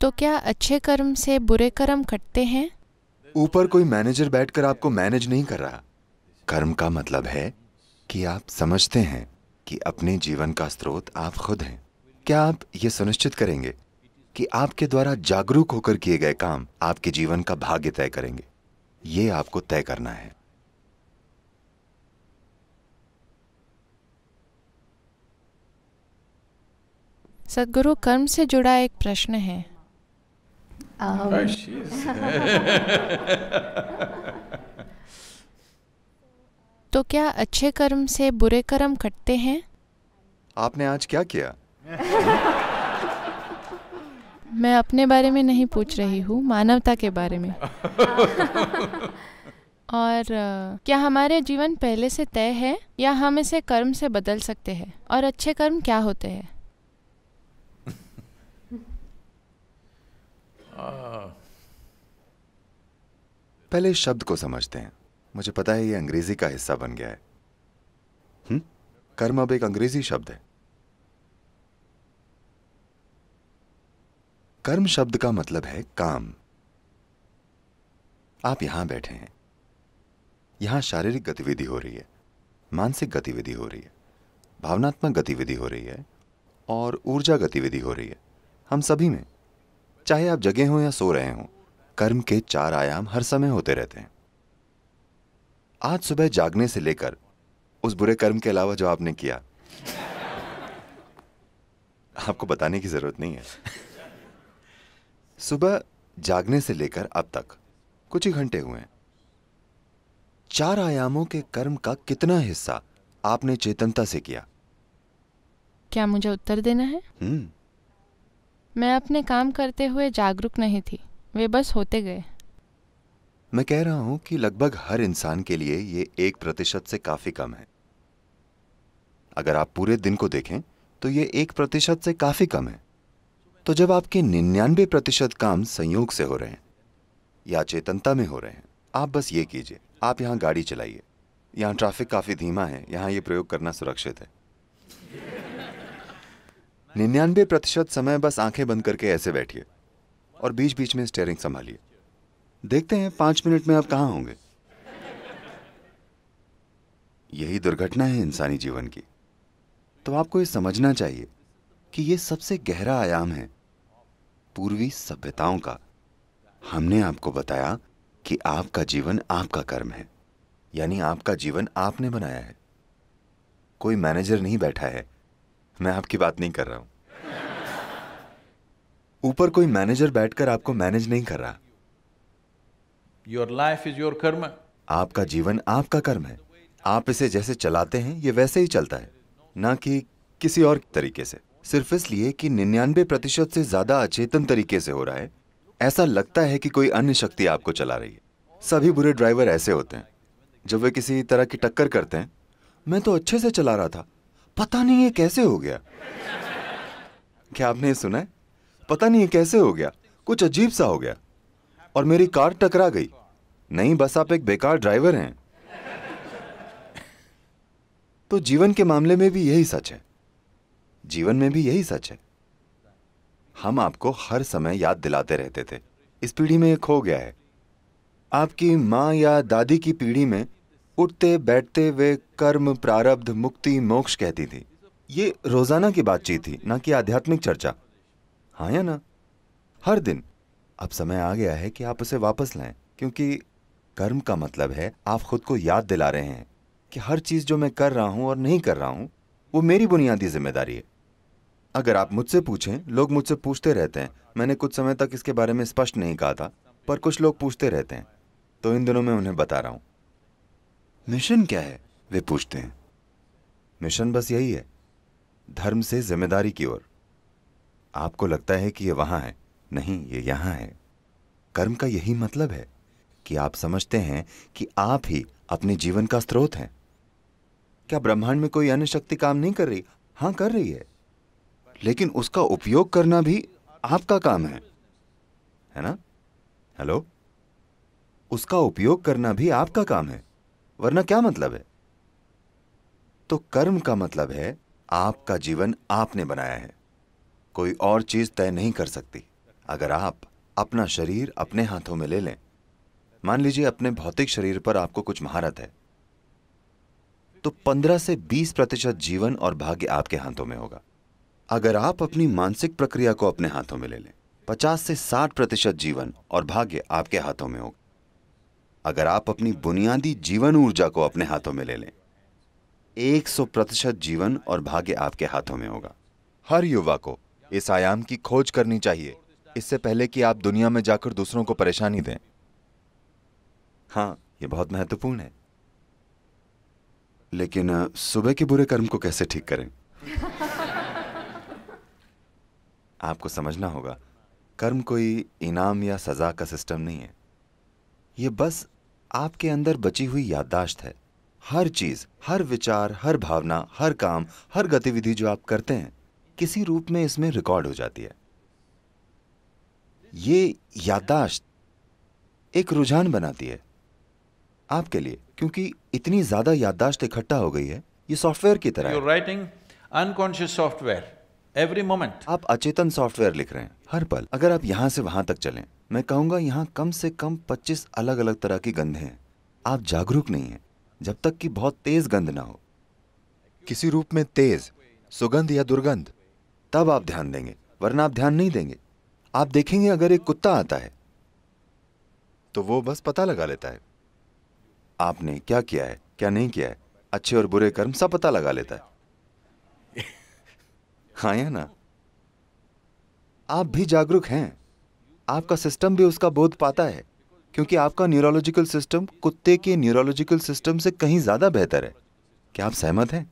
तो क्या अच्छे कर्म से बुरे कर्म कटते हैं ऊपर कोई मैनेजर बैठकर आपको मैनेज नहीं कर रहा कर्म का मतलब है कि आप समझते हैं कि अपने जीवन का स्रोत आप खुद हैं क्या आप ये सुनिश्चित करेंगे कि आपके द्वारा जागरूक होकर किए गए काम आपके जीवन का भाग्य तय करेंगे ये आपको तय करना है सदगुरु कर्म से जुड़ा एक प्रश्न है Um, oh, oh she is. तो क्या अच्छे कर्म से बुरे कर्म कटते हैं आपने आज क्या किया मैं अपने बारे में नहीं पूछ रही हूँ मानवता के बारे में और क्या हमारे जीवन पहले से तय है या हम इसे कर्म से बदल सकते हैं और अच्छे कर्म क्या होते हैं पहले इस शब्द को समझते हैं मुझे पता है ये अंग्रेजी का हिस्सा बन गया है हुँ? कर्म अब एक अंग्रेजी शब्द है कर्म शब्द का मतलब है काम आप यहां बैठे हैं यहां शारीरिक गतिविधि हो रही है मानसिक गतिविधि हो रही है भावनात्मक गतिविधि हो रही है और ऊर्जा गतिविधि हो रही है हम सभी में चाहे आप जगे हों या सो रहे हों कर्म के चार आयाम हर समय होते रहते हैं आज सुबह जागने से लेकर उस बुरे कर्म के अलावा जो आपने किया आपको बताने की जरूरत नहीं है सुबह जागने से लेकर अब तक कुछ ही घंटे हुए हैं चार आयामों के कर्म का कितना हिस्सा आपने चेतनता से किया क्या मुझे उत्तर देना है हम्म मैं अपने काम करते हुए जागरूक नहीं थी वे बस होते गए मैं कह रहा हूं कि लगभग हर इंसान के लिए ये एक प्रतिशत से काफी कम है अगर आप पूरे दिन को देखें तो ये एक प्रतिशत से काफी कम है तो जब आपके निन्यानवे प्रतिशत काम संयोग से हो रहे हैं या चेतनता में हो रहे हैं आप बस ये कीजिए आप यहाँ गाड़ी चलाइए यहाँ ट्रैफिक काफी धीमा है यहाँ ये प्रयोग करना सुरक्षित है निन्यानवे प्रतिशत समय बस आंखें बंद करके ऐसे बैठिए और बीच बीच में स्टेयरिंग संभालिए देखते हैं पांच मिनट में आप कहां होंगे यही दुर्घटना है इंसानी जीवन की तो आपको यह समझना चाहिए कि यह सबसे गहरा आयाम है पूर्वी सभ्यताओं का हमने आपको बताया कि आपका जीवन आपका कर्म है यानी आपका जीवन आपने बनाया है कोई मैनेजर नहीं बैठा है मैं आपकी बात नहीं कर रहा हूं ऊपर कोई मैनेजर बैठकर आपको मैनेज नहीं कर रहा योर लाइफ इज योर कर्म आपका जीवन आपका कर्म है आप इसे जैसे चलाते हैं ये वैसे ही चलता है ना कि किसी और तरीके से सिर्फ इसलिए कि निन्यानवे प्रतिशत से ज्यादा अचेतन तरीके से हो रहा है ऐसा लगता है कि कोई अन्य शक्ति आपको चला रही है सभी बुरे ड्राइवर ऐसे होते हैं जब वे किसी तरह की टक्कर करते हैं मैं तो अच्छे से चला रहा था पता नहीं ये कैसे हो गया क्या आपने सुना है पता नहीं ये कैसे हो गया कुछ अजीब सा हो गया और मेरी कार टकरा गई नहीं बस आप एक बेकार ड्राइवर हैं तो जीवन के मामले में भी यही सच है जीवन में भी यही सच है हम आपको हर समय याद दिलाते रहते थे इस पीढ़ी में एक खो गया है आपकी माँ या दादी की पीढ़ी में उठते बैठते वे कर्म प्रारब्ध मुक्ति मोक्ष कहती थी ये रोजाना की बातचीत थी ना कि आध्यात्मिक चर्चा हाँ या ना हर दिन अब समय आ गया है कि आप उसे वापस लाएं क्योंकि कर्म का मतलब है आप खुद को याद दिला रहे हैं कि हर चीज जो मैं कर रहा हूं और नहीं कर रहा हूं वो मेरी बुनियादी जिम्मेदारी है अगर आप मुझसे पूछें लोग मुझसे पूछते रहते हैं मैंने कुछ समय तक इसके बारे में स्पष्ट नहीं कहा था पर कुछ लोग पूछते रहते हैं तो इन दिनों मैं उन्हें बता रहा हूं मिशन क्या है वे पूछते हैं मिशन बस यही है धर्म से जिम्मेदारी की ओर आपको लगता है कि ये वहां है नहीं ये यहां है कर्म का यही मतलब है कि आप समझते हैं कि आप ही अपने जीवन का स्रोत हैं क्या ब्रह्मांड में कोई अन्य शक्ति काम नहीं कर रही हां कर रही है लेकिन उसका उपयोग करना भी आपका काम है है ना हेलो उसका उपयोग करना भी आपका काम है वरना क्या मतलब है तो कर्म का मतलब है आपका जीवन आपने बनाया है कोई और चीज तय नहीं कर सकती अगर आप अपना शरीर अपने हाथों में ले लें मान लीजिए अपने भौतिक शरीर पर आपको कुछ महारत है तो 15 से 20 प्रतिशत जीवन और भाग्य आपके हाथों में होगा अगर आप अपनी मानसिक प्रक्रिया को अपने हाथों में ले लें 50 से 60 प्रतिशत जीवन और भाग्य आपके हाथों में होगा अगर आप अपनी बुनियादी जीवन ऊर्जा को अपने हाथों में ले लें 100 प्रतिशत जीवन और भाग्य आपके हाथों में होगा हर युवा को इस आयाम की खोज करनी चाहिए इससे पहले कि आप दुनिया में जाकर दूसरों को परेशानी दें हाँ ये बहुत महत्वपूर्ण है लेकिन सुबह के बुरे कर्म को कैसे ठीक करें आपको समझना होगा कर्म कोई इनाम या सजा का सिस्टम नहीं है ये बस आपके अंदर बची हुई याददाश्त है हर चीज हर विचार हर भावना हर काम हर गतिविधि जो आप करते हैं किसी रूप में इसमें रिकॉर्ड हो जाती है ये याददाश्त एक रुझान बनाती है आपके लिए क्योंकि इतनी ज्यादा याददाश्त इकट्ठा हो गई है ये सॉफ्टवेयर की तरह writing unconscious software every moment आप अचेतन सॉफ्टवेयर लिख रहे हैं हर पल अगर आप यहाँ से वहां तक चलें मैं कहूंगा यहाँ कम से कम 25 अलग अलग तरह की गंधे हैं आप जागरूक नहीं हैं जब तक कि बहुत तेज गंध ना हो किसी रूप में तेज सुगंध या दुर्गंध तब आप ध्यान देंगे वरना आप ध्यान नहीं देंगे आप देखेंगे अगर एक कुत्ता आता है तो वो बस पता लगा लेता है आपने क्या किया है क्या नहीं किया है अच्छे और बुरे कर्म सब पता लगा लेता है खाया ना आप भी जागरूक हैं आपका सिस्टम भी उसका बोध पाता है क्योंकि आपका न्यूरोलॉजिकल सिस्टम कुत्ते के न्यूरोलॉजिकल सिस्टम से कहीं ज्यादा बेहतर है क्या आप सहमत हैं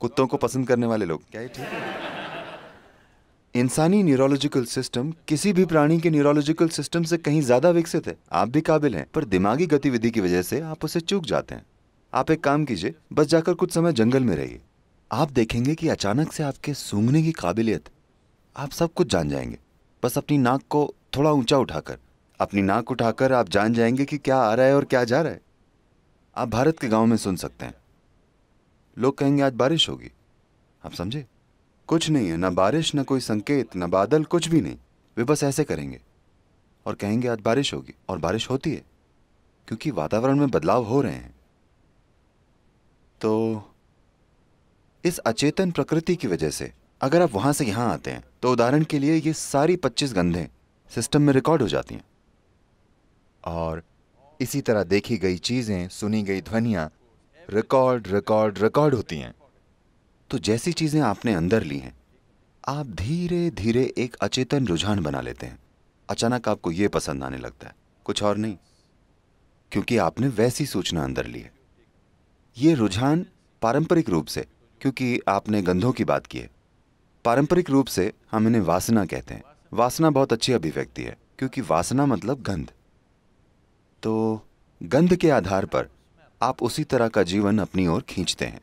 कुत्तों को पसंद करने वाले लोग क्या ठीक है इंसानी न्यूरोलॉजिकल सिस्टम किसी भी प्राणी के न्यूरोलॉजिकल सिस्टम से कहीं ज्यादा विकसित है आप भी काबिल हैं पर दिमागी गतिविधि की वजह से आप उसे चूक जाते हैं आप एक काम कीजिए बस जाकर कुछ समय जंगल में रहिए आप देखेंगे कि अचानक से आपके सूंघने की काबिलियत आप सब कुछ जान जाएंगे बस अपनी नाक को थोड़ा ऊंचा उठाकर अपनी नाक उठाकर आप जान जाएंगे कि क्या आ रहा है और क्या जा रहा है आप भारत के गांव में सुन सकते हैं लोग कहेंगे आज बारिश होगी आप समझे कुछ नहीं है ना बारिश ना कोई संकेत ना बादल कुछ भी नहीं वे बस ऐसे करेंगे और कहेंगे आज बारिश होगी और बारिश होती है क्योंकि वातावरण में बदलाव हो रहे हैं तो इस अचेतन प्रकृति की वजह से अगर आप वहां से यहां आते हैं तो उदाहरण के लिए ये सारी पच्चीस गंधे सिस्टम में रिकॉर्ड हो जाती हैं और इसी तरह देखी गई चीज़ें सुनी गई ध्वनिया रिकॉर्ड रिकॉर्ड रिकॉर्ड होती हैं तो जैसी चीज़ें आपने अंदर ली हैं आप धीरे धीरे एक अचेतन रुझान बना लेते हैं अचानक आपको यह पसंद आने लगता है कुछ और नहीं क्योंकि आपने वैसी सूचना अंदर ली है यह रुझान पारंपरिक रूप से क्योंकि आपने गंधों की बात की है पारंपरिक रूप से हम इन्हें वासना कहते हैं वासना बहुत अच्छी अभिव्यक्ति है क्योंकि वासना मतलब गंध तो गंध के आधार पर आप उसी तरह का जीवन अपनी ओर खींचते हैं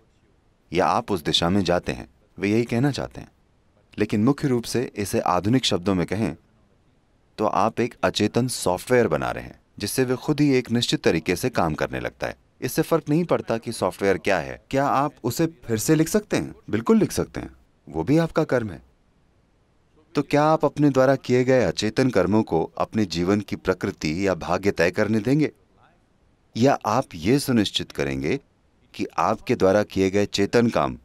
या आप उस दिशा में जाते हैं वे यही कहना चाहते हैं लेकिन मुख्य रूप से इसे आधुनिक शब्दों में कहें तो आप एक अचेतन सॉफ्टवेयर बना रहे हैं जिससे वे खुद ही एक निश्चित तरीके से काम करने लगता है इससे फर्क नहीं पड़ता कि सॉफ्टवेयर क्या है क्या आप उसे फिर से लिख सकते हैं बिल्कुल लिख सकते हैं वो भी आपका कर्म है तो क्या आप अपने द्वारा किए गए अचेतन कर्मों को अपने जीवन की प्रकृति या भाग्य तय करने देंगे या आप ये सुनिश्चित करेंगे कि आपके द्वारा किए गए चेतन काम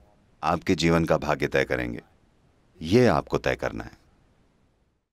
आपके जीवन का भाग्य तय करेंगे ये आपको तय करना है